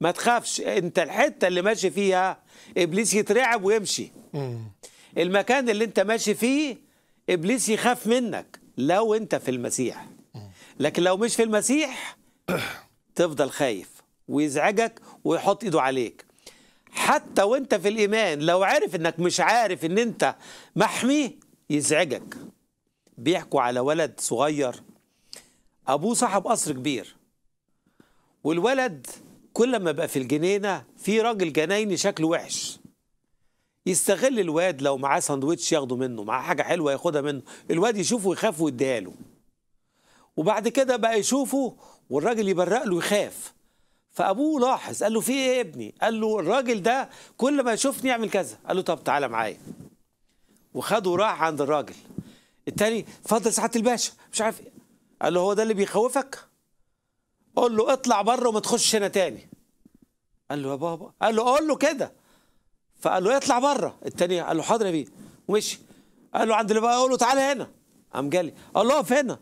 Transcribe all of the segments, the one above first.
ما تخافش انت الحته اللي ماشي فيها ابليس يترعب ويمشي المكان اللي انت ماشي فيه ابليس يخاف منك لو انت في المسيح لكن لو مش في المسيح تفضل خايف ويزعجك ويحط ايده عليك حتى وانت في الايمان لو عارف انك مش عارف ان انت محمي يزعجك بيحكوا على ولد صغير ابوه صاحب قصر كبير والولد كل ما بقى في الجنينه في راجل جنايني شكله وحش يستغل الواد لو معاه ساندوتش ياخده منه معاه حاجه حلوه ياخدها منه الواد يشوفه يخاف ويديها له وبعد كده بقى يشوفه والراجل يبرق له ويخاف فابوه لاحظ قال له في ايه يا ابني قال له الراجل ده كل ما يشوفني يعمل كذا قال له طب تعالى معايا وخده راح عند الراجل التاني فضل سعاده الباشا مش عارف ايه قال له هو ده اللي بيخوفك قول له اطلع بره وما تخش هنا تاني قال له يا بابا قال له قول له كده فقال له اطلع بره التاني قال له حاضر يا بيه ومشي قال له عند اللي بقى قول له تعالى هنا قام جالي قال له اقف هنا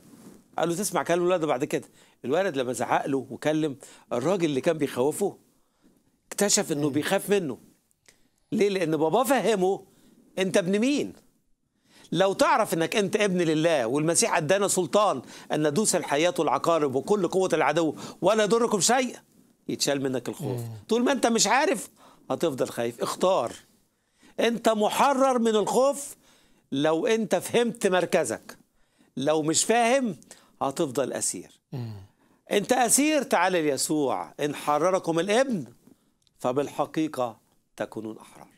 قال له تسمع كلام الولد بعد كده الولد لما زعق له وكلم الراجل اللي كان بيخوفه اكتشف انه أيوه. بيخاف منه ليه لان باباه فهمه انت ابن مين لو تعرف انك انت ابن لله والمسيح ادانا سلطان ان ندوس الحيات والعقارب وكل قوه العدو ولا يضركم شيء يتشال منك الخوف طول ما انت مش عارف هتفضل خايف اختار انت محرر من الخوف لو انت فهمت مركزك لو مش فاهم هتفضل اسير انت اسير تعال ليسوع ان حرركم الابن فبالحقيقه تكونون احرار